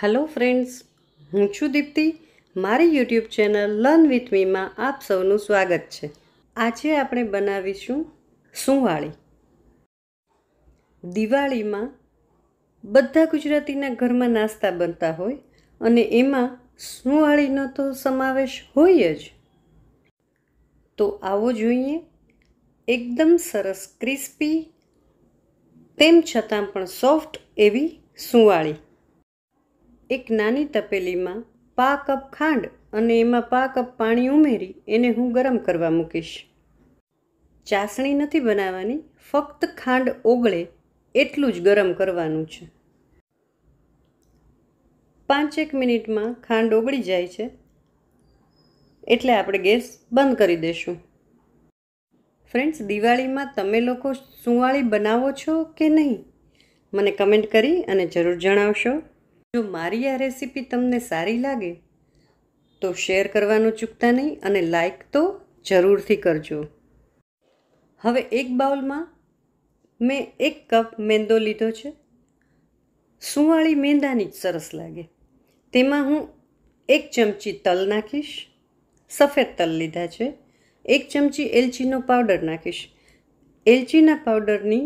hello friends હું છું દીપ્તિ મારી યુટ્યુબ ચેનલ લર્ન વિથ મીમાં આપ સૌનું સ્વાગત છે આજે આપણે બનાવીશું સુંવાળી દિવાળીમાં બધા ગુજરાતીના ઘરમાં નાસ્તા બનતા હોય અને એમાં સુંવાળીનો તો સમાવેશ હોય જ તો આવો જોઈએ એકદમ સરસ ક્રિસ્પી તેમ છતાં પણ સોફ્ટ એવી સુંવાળી એક નાની તપેલીમાં પા કપ ખાંડ અને એમાં પા કપ પાણી ઉમેરી એને હું ગરમ કરવા મૂકીશ ચાસણી નથી બનાવવાની ફક્ત ખાંડ ઓગળે એટલું જ ગરમ કરવાનું છે પાંચેક મિનિટમાં ખાંડ ઓગળી જાય છે એટલે આપણે ગેસ બંધ કરી દઈશું ફ્રેન્ડ્સ દિવાળીમાં તમે લોકો સુંવાળી બનાવો છો કે નહીં મને કમેન્ટ કરી અને જરૂર જણાવશો જો મારી આ રેસીપી તમને સારી લાગે તો શેર કરવાનું ચૂકતા નહીં અને લાઇક તો જરૂરથી કરજો હવે એક બાઉલમાં મેં એક કપ મેંદો લીધો છે સુંવાળી મેંદાની જ સરસ લાગે તેમાં હું એક ચમચી તલ નાખીશ સફેદ તલ લીધા છે એક ચમચી એલચીનો પાવડર નાખીશ એલચીના પાવડરની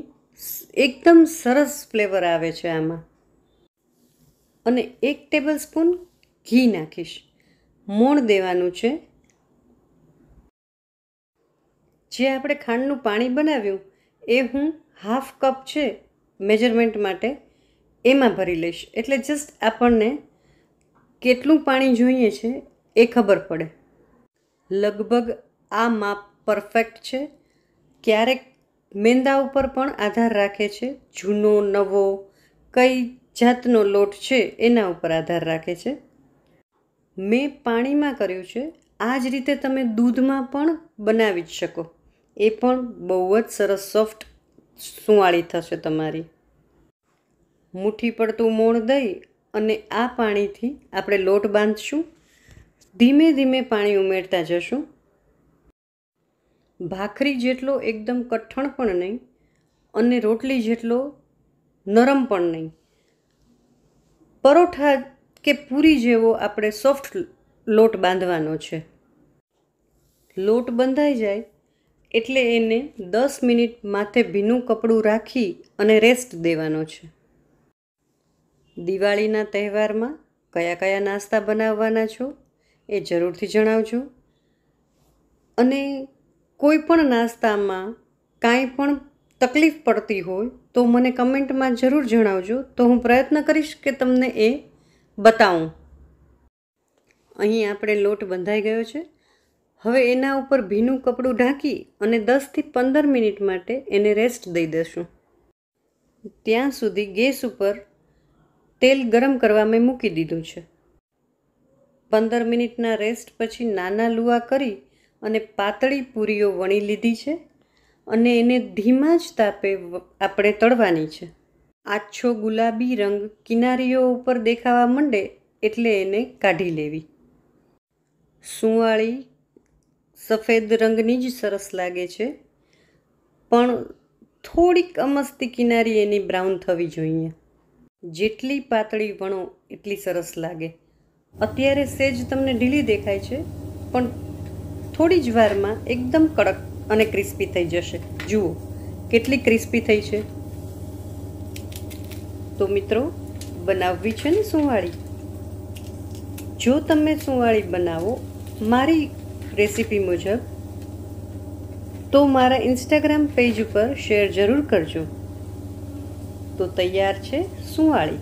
એકદમ સરસ ફ્લેવર આવે છે આમાં અને એક ટેબલ સ્પૂન ઘી નાખીશ મોણ દેવાનું છે જે આપણે ખાંડનું પાણી બનાવ્યું એ હું હાફ કપ છે મેજરમેન્ટ માટે એમાં ભરી લઈશ એટલે જસ્ટ આપણને કેટલું પાણી જોઈએ છે એ ખબર પડે લગભગ આ માપ પરફેક્ટ છે ક્યારેક મેંદા ઉપર પણ આધાર રાખે છે જૂનો નવો કઈ જાતનો લોટ છે એના ઉપર આધાર રાખે છે મેં પાણીમાં કર્યું છે આ જ રીતે તમે દૂધમાં પણ બનાવી જ શકો એ પણ બહુ જ સરસ સોફ્ટ સુંવાળી થશે તમારી મુઠ્ઠી પડતું મોણ દઈ અને આ પાણીથી આપણે લોટ બાંધશું ધીમે ધીમે પાણી ઉમેરતા જશું ભાખરી જેટલો એકદમ કઠણ પણ નહીં અને રોટલી જેટલો નરમ પણ નહીં પરોઠા કે પૂરી જેવો આપણે સોફ્ટ લોટ બાંધવાનો છે લોટ બંધાઈ જાય એટલે એને દસ મિનિટ માથે ભીનું કપડું રાખી અને રેસ્ટ દેવાનો છે દિવાળીના તહેવારમાં કયા કયા નાસ્તા બનાવવાના છો એ જરૂરથી જણાવજો અને કોઈ પણ નાસ્તામાં કાંઈ પણ તકલીફ પડતી હોય તો મને કમેન્ટમાં જરૂર જણાવજો તો હું પ્રયત્ન કરીશ કે તમને એ બતાવું અહીં આપણે લોટ બંધાઈ ગયો છે હવે એના ઉપર ભીનું કપડું ઢાંકી અને દસથી પંદર મિનિટ માટે એને રેસ્ટ દઈ દઈશું ત્યાં સુધી ગેસ ઉપર તેલ ગરમ કરવા મેં મૂકી દીધું છે પંદર મિનિટના રેસ્ટ પછી નાના લુઆ કરી અને પાતળી પૂરીઓ વણી લીધી છે અને એને ધીમા જ તાપે આપણે તળવાની છે આછો ગુલાબી રંગ કિનારીઓ ઉપર દેખાવા માંડે એટલે એને કાઢી લેવી સુંવાળી સફેદ રંગની જ સરસ લાગે છે પણ થોડીક અમસ્તી કિનારી એની બ્રાઉન થવી જોઈએ જેટલી પાતળી વણો એટલી સરસ લાગે અત્યારે સેજ તમને ઢીલી દેખાય છે પણ થોડી જ વારમાં એકદમ કડક અને ક્રિસ્પી થઈ જશે જુઓ કેટલી ક્રિસ્પી થઈ છે તો મિત્રો બનાવવી છે ને સુંવાળી જો તમે સુંવાળી બનાવો મારી રેસીપી મુજબ તો મારા ઇન્સ્ટાગ્રામ પેજ ઉપર શેર જરૂર કરજો તો તૈયાર છે સુંવાળી